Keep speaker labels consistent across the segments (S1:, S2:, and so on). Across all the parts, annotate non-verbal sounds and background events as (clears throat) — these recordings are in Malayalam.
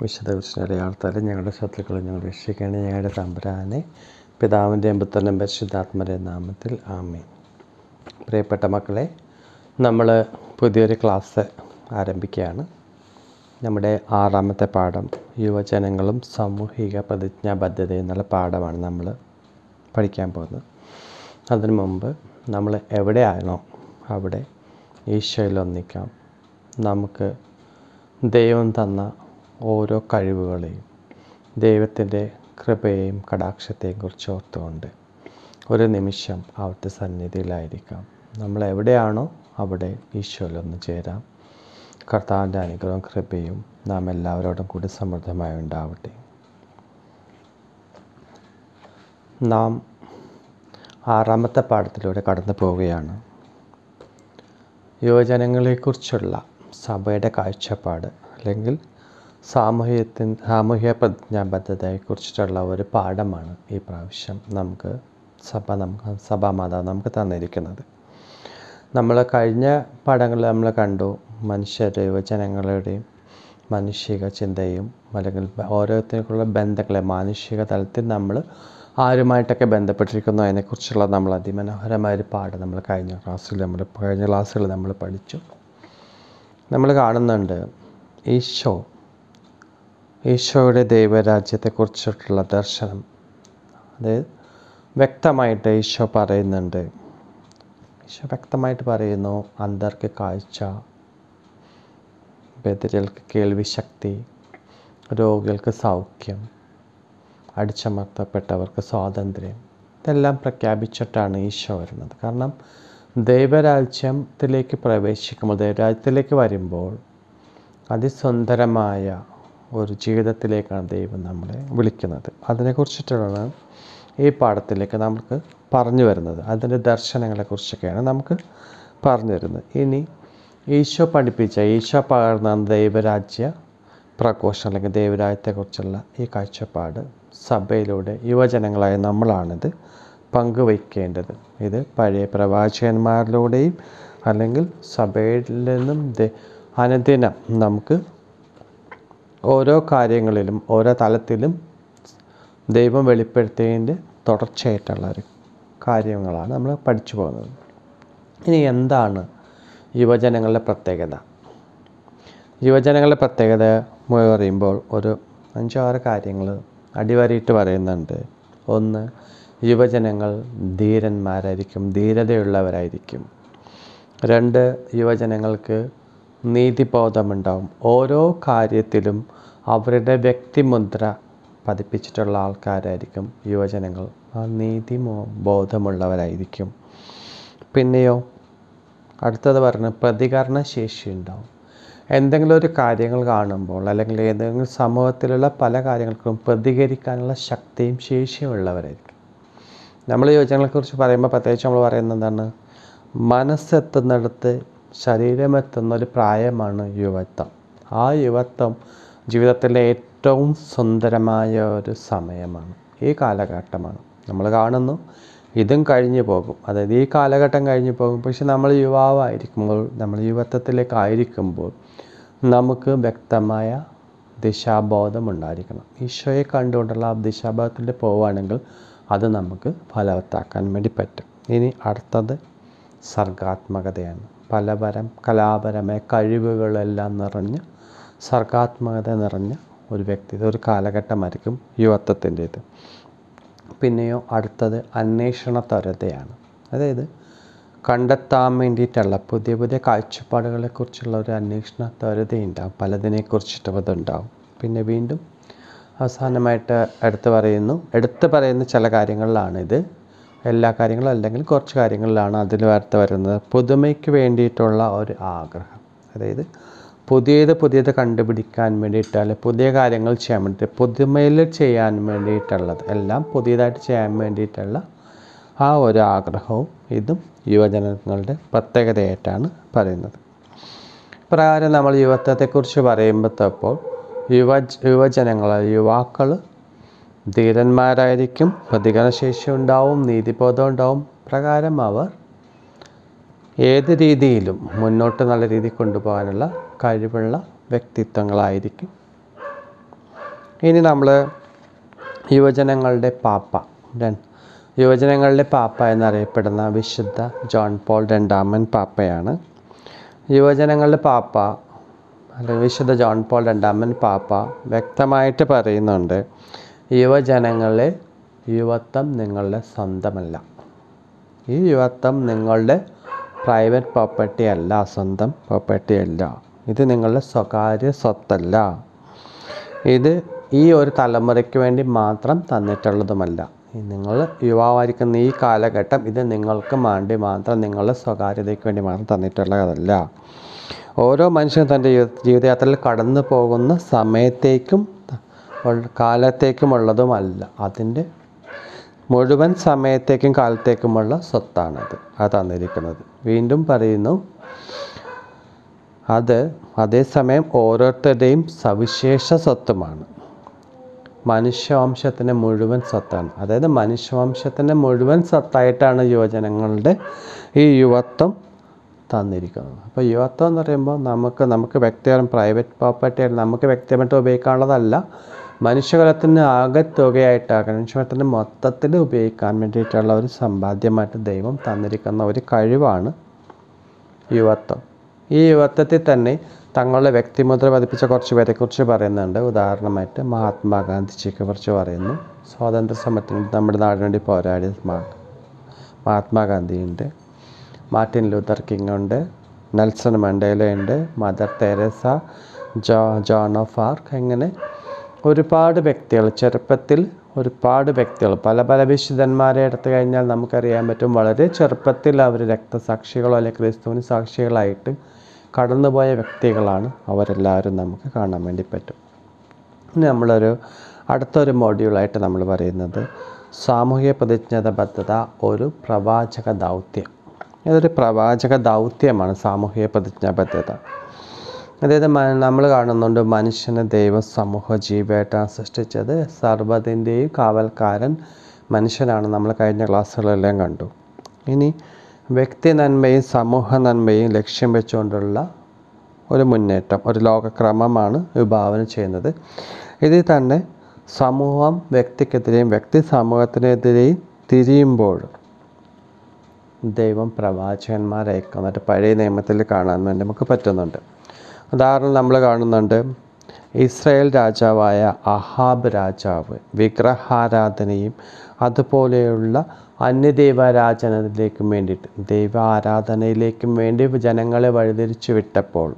S1: വിശുദ്ധ വിഷ്ണുരയാൾത്താലും ഞങ്ങളുടെ ശത്രുക്കളെ ഞങ്ങൾ രക്ഷിക്കണേ ഞങ്ങളുടെ തമ്പരാനെ പിതാവിൻ്റെ പുത്രനും പരിശുദ്ധാത്മൻ്റെ നാമത്തിൽ ആമേ പ്രിയപ്പെട്ട മക്കളെ നമ്മൾ പുതിയൊരു ക്ലാസ് ആരംഭിക്കുകയാണ് നമ്മുടെ ആറാമത്തെ പാഠം യുവജനങ്ങളും സാമൂഹിക പ്രതിജ്ഞാബദ്ധത എന്നുള്ള പാഠമാണ് നമ്മൾ പഠിക്കാൻ പോകുന്നത് അതിനു മുമ്പ് നമ്മൾ എവിടെയാണോ അവിടെ ഈശോയിൽ ഒന്നിക്കാം നമുക്ക് ദൈവം തന്ന ഓരോ കഴിവുകളെയും ദൈവത്തിൻ്റെ കൃപയെയും കടാക്ഷത്തെയും കുറിച്ച് ഓർത്തുകൊണ്ട് ഒരു നിമിഷം അവിടുത്തെ സന്നിധിയിലായിരിക്കാം നമ്മൾ എവിടെയാണോ അവിടെ ഈശ്വരിലൊന്ന് ചേരാം കർത്താവിൻ്റെ അനുഗ്രഹം കൃപയും നാം എല്ലാവരോടും കൂടി സമൃദ്ധമായി ഉണ്ടാവട്ടെ നാം ആറാമത്തെ പാഠത്തിലൂടെ കടന്നു പോവുകയാണ് യുവജനങ്ങളെക്കുറിച്ചുള്ള സഭയുടെ കാഴ്ചപ്പാട് അല്ലെങ്കിൽ സാമൂഹ്യത്തിൻ സാമൂഹ്യ കുറിച്ചിട്ടുള്ള ഒരു പാഠമാണ് ഈ പ്രാവശ്യം നമുക്ക് സഭ നമുക്ക് സഭാമാതാവ് നമുക്ക് തന്നിരിക്കുന്നത് നമ്മൾ കഴിഞ്ഞ പാഠങ്ങളിൽ നമ്മൾ കണ്ടു മനുഷ്യരുടെ യുവജനങ്ങളുടെയും മാനുഷിക ചിന്തയും അല്ലെങ്കിൽ ഓരോരുത്തർക്കുള്ള ബന്ധങ്ങളെ മാനുഷിക തലത്തിൽ നമ്മൾ ആരുമായിട്ടൊക്കെ ബന്ധപ്പെട്ടിരിക്കുന്നു അതിനെക്കുറിച്ചുള്ള നമ്മൾ അതിമനോഹരമായ ഒരു പാഠം നമ്മൾ കഴിഞ്ഞ ക്ലാസ്സിൽ നമ്മൾ കഴിഞ്ഞ ക്ലാസ്സുകളിൽ നമ്മൾ പഠിച്ചു നമ്മൾ കാണുന്നുണ്ട് ഈശോ ഈശോയുടെ ദൈവരാജ്യത്തെക്കുറിച്ചിട്ടുള്ള ദർശനം അത് വ്യക്തമായിട്ട് ഈശോ പറയുന്നുണ്ട് ഈശോ വ്യക്തമായിട്ട് പറയുന്നു അന്തർക്ക് കാഴ്ച ബദിരൽക്ക് കേൾവിശക്തി രോഗികൾക്ക് സൗഖ്യം അടിച്ചമർത്തപ്പെട്ടവർക്ക് സ്വാതന്ത്ര്യം ഇതെല്ലാം പ്രഖ്യാപിച്ചിട്ടാണ് ഈശോ വരുന്നത് കാരണം ദൈവരാജ്യത്തിലേക്ക് പ്രവേശിക്കുമ്പോൾ ദൈവരാജ്യത്തിലേക്ക് വരുമ്പോൾ അതിസുന്ദരമായ ഒരു ജീവിതത്തിലേക്കാണ് ദൈവം നമ്മളെ വിളിക്കുന്നത് അതിനെക്കുറിച്ചിട്ടാണ് ഈ പാഠത്തിലേക്ക് നമുക്ക് പറഞ്ഞു വരുന്നത് അതിൻ്റെ ദർശനങ്ങളെക്കുറിച്ചൊക്കെയാണ് നമുക്ക് പറഞ്ഞു വരുന്നത് ഇനി ഈശോ പഠിപ്പിച്ച ഈശോ പകർന്ന ദൈവരാജ്യ പ്രഘോഷം അല്ലെങ്കിൽ ദൈവരാജ്യത്തെക്കുറിച്ചുള്ള ഈ കാഴ്ചപ്പാട് സഭയിലൂടെ യുവജനങ്ങളായ നമ്മളാണിത് പങ്കുവയ്ക്കേണ്ടത് ഇത് പഴയ പ്രവാചകന്മാരിലൂടെയും അല്ലെങ്കിൽ സഭയിൽ നിന്നും അനുദിനം നമുക്ക് ഓരോ കാര്യങ്ങളിലും ഓരോ തലത്തിലും ദൈവം വെളിപ്പെടുത്തിയതിൻ്റെ തുടർച്ചയായിട്ടുള്ള ഒരു കാര്യങ്ങളാണ് നമ്മൾ പഠിച്ചു പോകുന്നത് ഇനി എന്താണ് യുവജനങ്ങളുടെ പ്രത്യേകത യുവജനങ്ങളുടെ പ്രത്യേകത പറയുമ്പോൾ ഒരു അഞ്ചാറ് കാര്യങ്ങൾ അടിവരയിട്ട് പറയുന്നുണ്ട് ഒന്ന് യുവജനങ്ങൾ ധീരന്മാരായിരിക്കും ധീരതയുള്ളവരായിരിക്കും രണ്ട് യുവജനങ്ങൾക്ക് നീതിബോധമുണ്ടാവും ഓരോ കാര്യത്തിലും അവരുടെ വ്യക്തിമുദ്ര പതിപ്പിച്ചിട്ടുള്ള ആൾക്കാരായിരിക്കും യുവജനങ്ങൾ ആ നീതി ബോധമുള്ളവരായിരിക്കും പിന്നെയോ അടുത്തത് പറഞ്ഞ പ്രതികരണ ശേഷി ഉണ്ടാവും എന്തെങ്കിലും ഒരു കാര്യങ്ങൾ കാണുമ്പോൾ അല്ലെങ്കിൽ ഏതെങ്കിലും സമൂഹത്തിലുള്ള പല കാര്യങ്ങൾക്കും പ്രതികരിക്കാനുള്ള ശക്തിയും ശേഷിയും ഉള്ളവരായിരിക്കും നമ്മൾ യുവജനങ്ങളെക്കുറിച്ച് പറയുമ്പോൾ പ്രത്യേകിച്ച് നമ്മൾ പറയുന്നത് എന്താണ് മനസ്സെത്തുന്നിടത്ത് ശരീരമെത്തുന്ന ഒരു പ്രായമാണ് യുവത്വം ആ യുവത്വം ജീവിതത്തിലെ ഏറ്റവും സുന്ദരമായ ഒരു സമയമാണ് ഈ കാലഘട്ടമാണ് നമ്മൾ കാണുന്നു ഇതും കഴിഞ്ഞു പോകും അതായത് ഈ കാലഘട്ടം കഴിഞ്ഞു പോകും പക്ഷെ നമ്മൾ യുവാവായിരിക്കുമ്പോൾ നമ്മൾ യുവത്വത്തിലേക്കായിരിക്കുമ്പോൾ നമുക്ക് വ്യക്തമായ ദിശാബോധം ഉണ്ടായിരിക്കണം ഈശോയെ കണ്ടുകൊണ്ടുള്ള ആ ദിശാബോധത്തിൽ പോവുകയാണെങ്കിൽ അത് നമുക്ക് ഫലവത്താക്കാൻ വേണ്ടി പറ്റും ഇനി അടുത്തത് സർഗാത്മകതയാണ് പലതരം കലാപരമായ കഴിവുകളെല്ലാം നിറഞ്ഞ സർഗാത്മകത നിറഞ്ഞ ഒരു വ്യക്തിത്വ ഒരു കാലഘട്ടമായിരിക്കും ഇത് പിന്നെയോ അടുത്തത് അന്വേഷണ തരതയാണ് അതായത് കണ്ടെത്താൻ വേണ്ടിയിട്ടുള്ള പുതിയ പുതിയ കാഴ്ചപ്പാടുകളെക്കുറിച്ചുള്ള ഒരു അന്വേഷണ തരതയുണ്ടാവും പലതിനെക്കുറിച്ചിട്ടും അതുണ്ടാവും പിന്നെ വീണ്ടും അവസാനമായിട്ട് എടുത്തു പറയുന്നു എടുത്തു പറയുന്ന ചില കാര്യങ്ങളിലാണിത് എല്ലാ കാര്യങ്ങളും അല്ലെങ്കിൽ കുറച്ച് കാര്യങ്ങളിലാണ് അതിൽ വാർത്ത വരുന്നത് പുതുമയ്ക്ക് വേണ്ടിയിട്ടുള്ള ഒരു ആഗ്രഹം അതായത് പുതിയത് പുതിയത് കണ്ടുപിടിക്കാൻ വേണ്ടിയിട്ട് അല്ലെങ്കിൽ പുതിയ കാര്യങ്ങൾ ചെയ്യാൻ വേണ്ടിയിട്ട് പുതുമയിൽ ചെയ്യാൻ വേണ്ടിയിട്ടുള്ളത് എല്ലാം പുതിയതായിട്ട് ചെയ്യാൻ വേണ്ടിയിട്ടുള്ള ആ ഒരു ആഗ്രഹവും ഇതും യുവജനങ്ങളുടെ പ്രത്യേകതയായിട്ടാണ് പറയുന്നത് പ്രകാരം നമ്മൾ യുവത്വത്തെക്കുറിച്ച് പറയുമ്പോഴത്തപ്പോൾ യുവ യുവജനങ്ങൾ യുവാക്കൾ ധീരന്മാരായിരിക്കും പ്രതികരണശേഷി ഉണ്ടാവും നീതിബോധം ഉണ്ടാവും പ്രകാരം അവർ ഏത് രീതിയിലും മുന്നോട്ട് നല്ല രീതിയിൽ കൊണ്ടുപോകാനുള്ള കഴിവുള്ള വ്യക്തിത്വങ്ങളായിരിക്കും ഇനി നമ്മൾ യുവജനങ്ങളുടെ പാപ്പ യുവജനങ്ങളുടെ പാപ്പ എന്നറിയപ്പെടുന്ന വിശുദ്ധ ജോൺ പോൾ രണ്ടാമൻ പാപ്പയാണ് യുവജനങ്ങളുടെ പാപ്പ അല്ലെങ്കിൽ വിശുദ്ധ ജോൺ പോൾ രണ്ടാമൻ പാപ്പ വ്യക്തമായിട്ട് പറയുന്നുണ്ട് യുവജനങ്ങളെ യുവത്വം നിങ്ങളുടെ സ്വന്തമല്ല ഈ യുവത്വം നിങ്ങളുടെ പ്രൈവറ്റ് പ്രോപ്പർട്ടി അല്ല സ്വന്തം പ്രോപ്പർട്ടി അല്ല ഇത് നിങ്ങളുടെ സ്വകാര്യ സ്വത്തല്ല ഇത് ഈ ഒരു തലമുറയ്ക്ക് വേണ്ടി മാത്രം തന്നിട്ടുള്ളതുമല്ല നിങ്ങൾ യുവാവായിരിക്കുന്ന ഈ കാലഘട്ടം ഇത് നിങ്ങൾക്ക് വേണ്ടി മാത്രം നിങ്ങളുടെ സ്വകാര്യതയ്ക്ക് വേണ്ടി മാത്രം തന്നിട്ടുള്ളതല്ല ഓരോ മനുഷ്യനും തൻ്റെ ജീവിതയാത്രയിൽ കടന്നു പോകുന്ന സമയത്തേക്കും കാലത്തേക്കുമുള്ളതുമല്ല അതിൻ്റെ മുഴുവൻ സമയത്തേക്കും കാലത്തേക്കുമുള്ള സ്വത്താണത് അത് തന്നിരിക്കുന്നത് വീണ്ടും പറയുന്നു അത് അതേസമയം ഓരോരുത്തരുടെയും സവിശേഷ സ്വത്തുമാണ് മനുഷ്യവംശത്തിൻ്റെ മുഴുവൻ സ്വത്താണ് അതായത് മനുഷ്യവംശത്തിൻ്റെ മുഴുവൻ സ്വത്തായിട്ടാണ് യുവജനങ്ങളുടെ ഈ യുവത്വം തന്നിരിക്കുന്നത് അപ്പോൾ യുവത്വം എന്ന് പറയുമ്പോൾ നമുക്ക് നമുക്ക് വ്യക്തിപരം പ്രൈവറ്റ് പ്രോപ്പർട്ടി നമുക്ക് വ്യക്തിപരമായിട്ട് ഉപയോഗിക്കാനുള്ളതല്ല മനുഷ്യകുലത്തിന് ആകെ തുകയായിട്ടാകണം മനുഷ്യകുലത്തിന് മൊത്തത്തിൽ ഉപയോഗിക്കാൻ വേണ്ടിയിട്ടുള്ള ഒരു സമ്പാദ്യമായിട്ട് ദൈവം തന്നിരിക്കുന്ന ഒരു കഴിവാണ് യുവത്വം ഈ യുവത്വത്തിൽ തന്നെ തങ്ങളുടെ വ്യക്തിമുദ്ര പതിപ്പിച്ച കുറച്ച് പേരെക്കുറിച്ച് പറയുന്നുണ്ട് ഉദാഹരണമായിട്ട് മഹാത്മാഗാന്ധിജിയെ കുറിച്ച് പറയുന്നു സ്വാതന്ത്ര്യ സമരത്തിന് നമ്മുടെ നാടിന് വേണ്ടി പോരാടിയ മഹാത്മാഗാന്ധിയുണ്ട് മാർട്ടിൻ ലൂതർ കിങ് ഉണ്ട് നെൽസൺ മണ്ടേലുണ്ട് മദർ തെരേസ ജോ ജോൺ ഓഫ് ആർക്ക് എങ്ങനെ ഒരുപാട് വ്യക്തികൾ ചെറുപ്പത്തിൽ ഒരുപാട് വ്യക്തികൾ പല പല വിശുദ്ധന്മാരെ എടുത്തു കഴിഞ്ഞാൽ നമുക്കറിയാൻ പറ്റും വളരെ ചെറുപ്പത്തിൽ അവർ രക്തസാക്ഷികളോ അല്ലെങ്കിൽ ക്രിസ്തുവിന് സാക്ഷികളായിട്ട് കടന്നുപോയ വ്യക്തികളാണ് അവരെല്ലാവരും നമുക്ക് കാണാൻ വേണ്ടി പറ്റും ഇനി നമ്മളൊരു അടുത്തൊരു മോഡ്യൂളായിട്ട് നമ്മൾ പറയുന്നത് സാമൂഹിക ബദ്ധത ഒരു പ്രവാചക ദൗത്യം ഇതൊരു പ്രവാചക ദൗത്യമാണ് സാമൂഹിക പ്രതിജ്ഞാബദ്ധത അതായത് നമ്മൾ കാണുന്നുണ്ട് മനുഷ്യനെ ദൈവ സമൂഹ ജീവിയായിട്ടാണ് സൃഷ്ടിച്ചത് സർവ്വതിൻ്റെയും കാവൽക്കാരൻ മനുഷ്യനാണ് നമ്മൾ കഴിഞ്ഞ ക്ലാസ്സുകളെല്ലാം കണ്ടു ഇനി വ്യക്തി നന്മയും സമൂഹ നന്മയും ലക്ഷ്യം വെച്ചുകൊണ്ടുള്ള ഒരു മുന്നേറ്റം ഒരു ലോകക്രമമാണ് വിഭാവന ചെയ്യുന്നത് ഇതിൽ തന്നെ സമൂഹം വ്യക്തിക്കെതിരെയും വ്യക്തി സമൂഹത്തിനെതിരെയും തിരിയുമ്പോൾ ദൈവം പ്രവാചകന്മാരയക്കുന്നതായിട്ട് പഴയ നിയമത്തിൽ കാണാൻ വേണ്ടി നമുക്ക് പറ്റുന്നുണ്ട് ഉദാഹരണം നമ്മൾ കാണുന്നുണ്ട് ഇസ്രായേൽ രാജാവായ അഹാബ് രാജാവ് വിഗ്രഹാരാധനയും അതുപോലെയുള്ള അന്യദൈവാരാധനയിലേക്കും വേണ്ടിയിട്ട് ദൈവ ആരാധനയിലേക്കും വേണ്ടി ജനങ്ങളെ വഴിതിരിച്ചു വിട്ടപ്പോൾ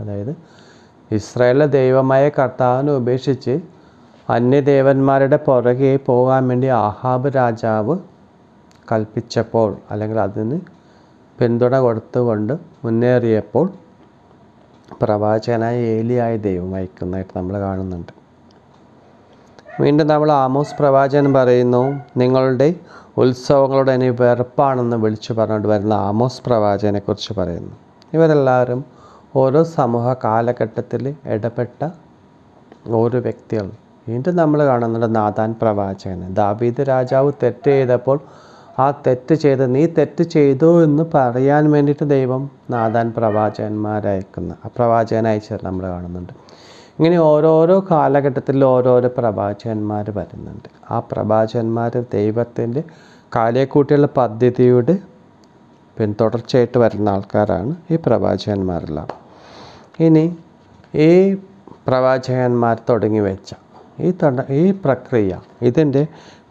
S1: അതായത് ഇസ്രയേലിലെ ദൈവമായ കർത്താവിനെ ഉപേക്ഷിച്ച് അന്യദേവന്മാരുടെ പുറകെ പോകാൻ വേണ്ടി ആഹാബ് രാജാവ് കൽപ്പിച്ചപ്പോൾ അല്ലെങ്കിൽ അതിന് പിന്തുണ കൊടുത്തുകൊണ്ട് മുന്നേറിയപ്പോൾ പ്രവാചകനായ ഏലിയായ ദൈവം വഹിക്കുന്നതായിട്ട് നമ്മൾ കാണുന്നുണ്ട് വീണ്ടും നമ്മൾ ആമോസ് പ്രവാചകൻ പറയുന്നു നിങ്ങളുടെ ഉത്സവങ്ങളോട് ഇനി വെറുപ്പാണെന്ന് വിളിച്ചു പറഞ്ഞുകൊണ്ട് വരുന്ന ആമോസ് പ്രവാചകനെക്കുറിച്ച് പറയുന്നു ഇവരെല്ലാവരും ഓരോ സമൂഹ കാലഘട്ടത്തിൽ ഇടപെട്ട ഓരോ വ്യക്തികൾ വീണ്ടും നമ്മൾ കാണുന്നുണ്ട് നാഥാൻ പ്രവാചകൻ ദാബീദ് രാജാവ് തെറ്റ് ചെയ്തപ്പോൾ ആ തെറ്റ് ചെയ്ത് നീ തെറ്റ് ചെയ്തു എന്ന് പറയാൻ വേണ്ടിയിട്ട് ദൈവം നാദാൻ പ്രവാചകന്മാരയക്കുന്ന പ്രവാചകൻ അയച്ചത് നമ്മൾ കാണുന്നുണ്ട് ഇങ്ങനെ ഓരോരോ കാലഘട്ടത്തിൽ ഓരോരോ പ്രവാചകന്മാർ വരുന്നുണ്ട് ആ പ്രവാചകന്മാർ ദൈവത്തിൻ്റെ കാലേക്കൂട്ടിയുള്ള പദ്ധതിയുടെ പിന്തുടർച്ചയായിട്ട് വരുന്ന ആൾക്കാരാണ് ഈ പ്രവാചകന്മാരെല്ലാം ഇനി ഈ പ്രവാചകന്മാർ തുടങ്ങി വെച്ച ഈ ഈ പ്രക്രിയ ഇതിൻ്റെ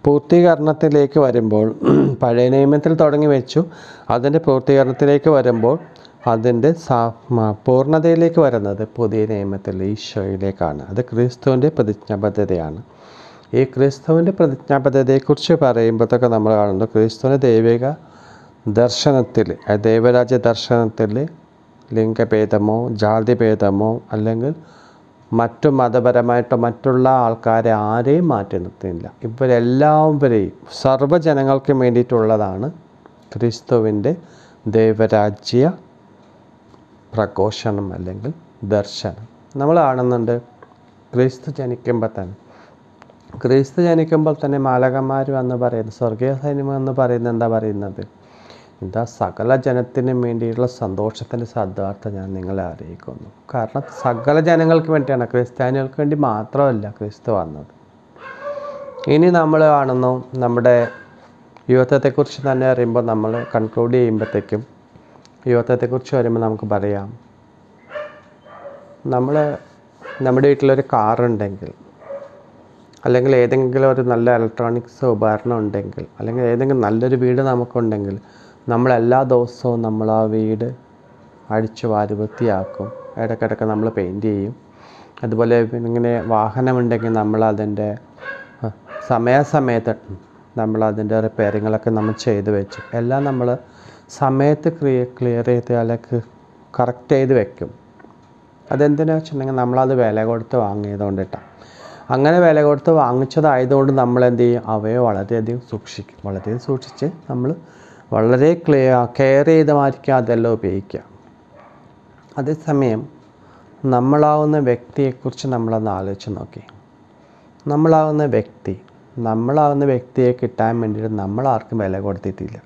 S1: പൂർത്തീകരണത്തിലേക്ക് വരുമ്പോൾ (clears throat) പഴയ നിയമത്തിൽ തുടങ്ങി വെച്ചു അതിൻ്റെ പൂർത്തീകരണത്തിലേക്ക് വരുമ്പോൾ അതിൻ്റെ പൂർണ്ണതയിലേക്ക് വരുന്നത് പുതിയ നിയമത്തിൽ ഈശോയിലേക്കാണ് അത് ക്രിസ്തുവിൻ്റെ പ്രതിജ്ഞാബദ്ധതയാണ് ഈ ക്രിസ്തുവിൻ്റെ പ്രതിജ്ഞാബദ്ധതയെക്കുറിച്ച് പറയുമ്പോഴത്തൊക്കെ നമ്മൾ കാണുന്നു ക്രിസ്തുവിൻ്റെ ദൈവിക ദർശനത്തിൽ ദൈവരാജ്യ ദർശനത്തിൽ ലിംഗഭേദമോ ജാതിഭേദമോ അല്ലെങ്കിൽ മറ്റു മതപരമായിട്ടോ മറ്റുള്ള ആൾക്കാരെ ആരെയും മാറ്റി നിർത്തിയില്ല ഇവരെല്ലാവരെയും സർവ്വജനങ്ങൾക്കും വേണ്ടിയിട്ടുള്ളതാണ് ക്രിസ്തുവിൻ്റെ ദൈവരാജ്യ പ്രഘോഷണം അല്ലെങ്കിൽ ദർശനം നമ്മൾ കാണുന്നുണ്ട് ക്രിസ്തു ജനിക്കുമ്പോൾ തന്നെ ക്രിസ്തു ജനിക്കുമ്പോൾ തന്നെ മാലകന്മാർ എന്ന് പറയുന്നത് സ്വർഗീയ സൈന്യം എന്ന് പറയുന്നത് എന്താ പറയുന്നത് എന്താ സകല ജനത്തിനും വേണ്ടിയുള്ള സന്തോഷത്തിൻ്റെ സദ്വാർത്ഥ ഞാൻ നിങ്ങളെ അറിയിക്കുന്നു കാരണം സകല ജനങ്ങൾക്ക് വേണ്ടിയാണ് ക്രിസ്ത്യാനികൾക്ക് വേണ്ടി മാത്രമല്ല ക്രിസ്തു വന്നത് ഇനി നമ്മൾ കാണുന്നു നമ്മുടെ യുവത്വത്തെക്കുറിച്ച് തന്നെ അറിയുമ്പോൾ നമ്മൾ കൺക്ലൂഡ് ചെയ്യുമ്പോഴത്തേക്കും യുവത്വത്തെക്കുറിച്ച് വരുമ്പോൾ നമുക്ക് പറയാം നമ്മൾ നമ്മുടെ വീട്ടിലൊരു കാറുണ്ടെങ്കിൽ അല്ലെങ്കിൽ ഏതെങ്കിലും ഒരു നല്ല ഇലക്ട്രോണിക്സ് ഉപകരണം ഉണ്ടെങ്കിൽ അല്ലെങ്കിൽ ഏതെങ്കിലും നല്ലൊരു വീട് നമുക്കുണ്ടെങ്കിൽ നമ്മളെല്ലാ ദിവസവും ആ വീട് അടിച്ചു വാരി വൃത്തിയാക്കും ഇടയ്ക്കിടയ്ക്ക് നമ്മൾ പെയിൻറ്റ് ചെയ്യും അതുപോലെ ഇങ്ങനെ വാഹനമുണ്ടെങ്കിൽ നമ്മളതിൻ്റെ സമയാസമയത്ത് നമ്മളതിൻ്റെ റിപ്പയറിങ്ങളൊക്കെ നമ്മൾ ചെയ്ത് വെച്ചു എല്ലാം നമ്മൾ സമയത്ത് ക്ലിയർ ക്ലിയർ അല്ലെങ്കിൽ കറക്റ്റ് ചെയ്ത് വെക്കും അതെന്തിനാ വെച്ചിട്ടുണ്ടെങ്കിൽ നമ്മളത് വില കൊടുത്ത് വാങ്ങിയതുകൊണ്ടിട്ടാണ് അങ്ങനെ വില കൊടുത്ത് വാങ്ങിച്ചതായതുകൊണ്ട് നമ്മൾ എന്ത് ചെയ്യും അവയെ വളരെയധികം സൂക്ഷിക്കും വളരെയധികം സൂക്ഷിച്ച് നമ്മൾ വളരെ കെയർ ചെയ്ത് മാറ്റിക്കുക അതെല്ലാം ഉപയോഗിക്കുക അതേസമയം നമ്മളാവുന്ന വ്യക്തിയെക്കുറിച്ച് നമ്മളൊന്ന് ആലോചിച്ച് നോക്കി നമ്മളാവുന്ന വ്യക്തി നമ്മളാവുന്ന വ്യക്തിയെ കിട്ടാൻ വേണ്ടിയിട്ട് നമ്മൾ ആർക്കും വില കൊടുത്തിട്ടില്ല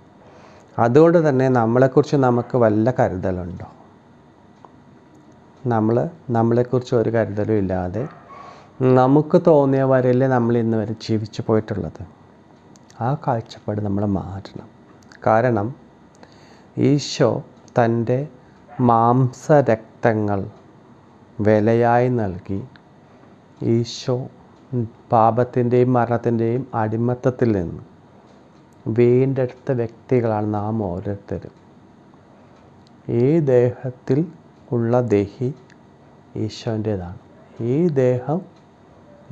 S1: അതുകൊണ്ട് തന്നെ നമ്മളെക്കുറിച്ച് നമുക്ക് വല്ല കരുതലുണ്ടോ നമ്മൾ നമ്മളെക്കുറിച്ച് ഒരു കരുതലും ഇല്ലാതെ നമുക്ക് തോന്നിയ നമ്മൾ ഇന്ന് വരെ ജീവിച്ചു പോയിട്ടുള്ളത് ആ കാഴ്ചപ്പാട് നമ്മൾ മാറ്റണം കാരണം ഈശോ തൻ്റെ മാംസരക്തങ്ങൾ വിലയായി നൽകി ഈശോ പാപത്തിൻ്റെയും മരണത്തിൻ്റെയും അടിമത്തത്തിൽ നിന്ന് വീണ്ടെടുത്ത വ്യക്തികളാണ് നാം ഓരോരുത്തരും ഈ ദേഹത്തിൽ ഉള്ള ദേഹി ഈശോൻ്റേതാണ് ഈ ദേഹം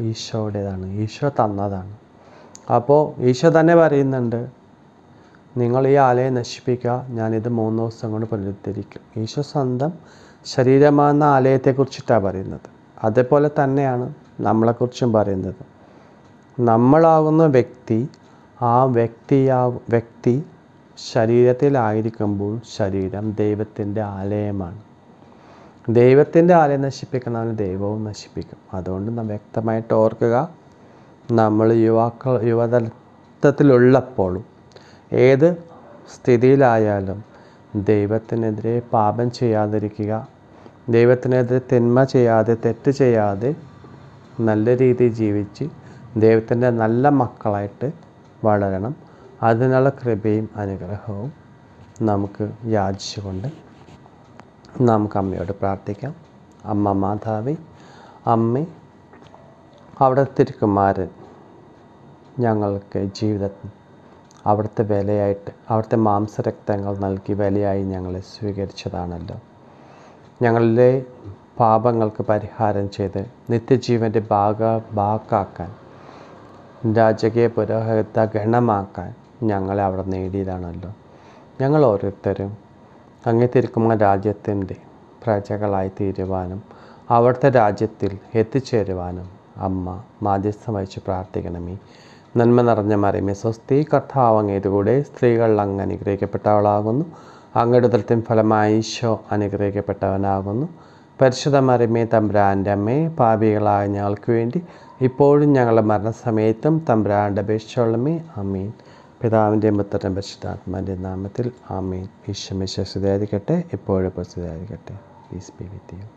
S1: ഈശോയുടേതാണ് ഈശോ തന്നതാണ് അപ്പോൾ ഈശോ തന്നെ പറയുന്നുണ്ട് നിങ്ങൾ ഈ ആലയെ നശിപ്പിക്കുക ഞാനിത് മൂന്ന് ദിവസം കൊണ്ട് പുനരുദ്ധരിക്കും സ്വന്തം ശരീരമാകുന്ന ആലയത്തെക്കുറിച്ചിട്ടാണ് പറയുന്നത് അതേപോലെ തന്നെയാണ് നമ്മളെക്കുറിച്ചും പറയുന്നത് നമ്മളാകുന്ന വ്യക്തി ആ വ്യക്തിയാ വ്യക്തി ശരീരത്തിലായിരിക്കുമ്പോൾ ശരീരം ദൈവത്തിൻ്റെ ആലയമാണ് ദൈവത്തിൻ്റെ ആലയം നശിപ്പിക്കുന്നവന് ദൈവവും നശിപ്പിക്കും അതുകൊണ്ട് നാം വ്യക്തമായിട്ട് ഓർക്കുക നമ്മൾ യുവാക്കൾ യുവതലത്തിലുള്ളപ്പോഴും ഏത് സ്ഥിതിയിലായാലും ദൈവത്തിനെതിരെ പാപം ചെയ്യാതിരിക്കുക ദൈവത്തിനെതിരെ തിന്മ ചെയ്യാതെ തെറ്റ് ചെയ്യാതെ നല്ല രീതിയിൽ ജീവിച്ച് ദൈവത്തിൻ്റെ നല്ല മക്കളായിട്ട് വളരണം അതിനുള്ള കൃപയും അനുഗ്രഹവും നമുക്ക് യാചിച്ചുകൊണ്ട് നമുക്ക് അമ്മയോട് പ്രാർത്ഥിക്കാം അമ്മ മാതാവി അമ്മ അവിടെ തിരുക്കുമാരൻ ഞങ്ങൾക്ക് ജീവിതത്തിൽ അവിടുത്തെ വിലയായിട്ട് അവിടുത്തെ മാംസരക്തങ്ങൾ നൽകി വിലയായി ഞങ്ങളെ സ്വീകരിച്ചതാണല്ലോ ഞങ്ങളിലെ പാപങ്ങൾക്ക് പരിഹാരം ചെയ്ത് നിത്യജീവൻ്റെ ഭാഗ ഭാഗാക്കാൻ രാജകീയ പുരോഹിത ഗണമാക്കാൻ ഞങ്ങളെ അവിടെ നേടിയതാണല്ലോ ഞങ്ങൾ ഓരോരുത്തരും അങ്ങനെ തിരുക്കുന്ന രാജ്യത്തിൻ്റെ പ്രജകളായി തീരുവാനും അവിടുത്തെ രാജ്യത്തിൽ എത്തിച്ചേരുവാനും അമ്മ മാധ്യസ്ഥം വഹിച്ച് പ്രാർത്ഥിക്കണമേ നന്മ നിറഞ്ഞ മറിയമേ സ്വസ്തി കർത്താവ് അങ്ങേതുകൂടെ സ്ത്രീകൾ അങ്ങ് അനുഗ്രഹിക്കപ്പെട്ടവളാകുന്നു അങ്ങയുടെ തൃത്യം ഫലമായി ഈശോ അനുഗ്രഹിക്കപ്പെട്ടവനാകുന്നു പരിശുദ്ധ മറിയമേ തമ്പ്രാൻ്റെ അമ്മേ പാപികളായ ഞങ്ങൾക്ക് വേണ്ടി ഇപ്പോഴും ഞങ്ങളുടെ മരണസമയത്തും തമ്പ്രാൻ്റെ അപേക്ഷയുള്ളമേ അമ്മീൻ പിതാവിൻ്റെ മുത്തരം പരിശുദ്ധാത്മാൻ്റെ നാമത്തിൽ ആമീൻ ഈശ്വമിശ്വസിതായിരിക്കട്ടെ ഇപ്പോഴും പ്രസിദ്ധായിരിക്കട്ടെ ഈ ബി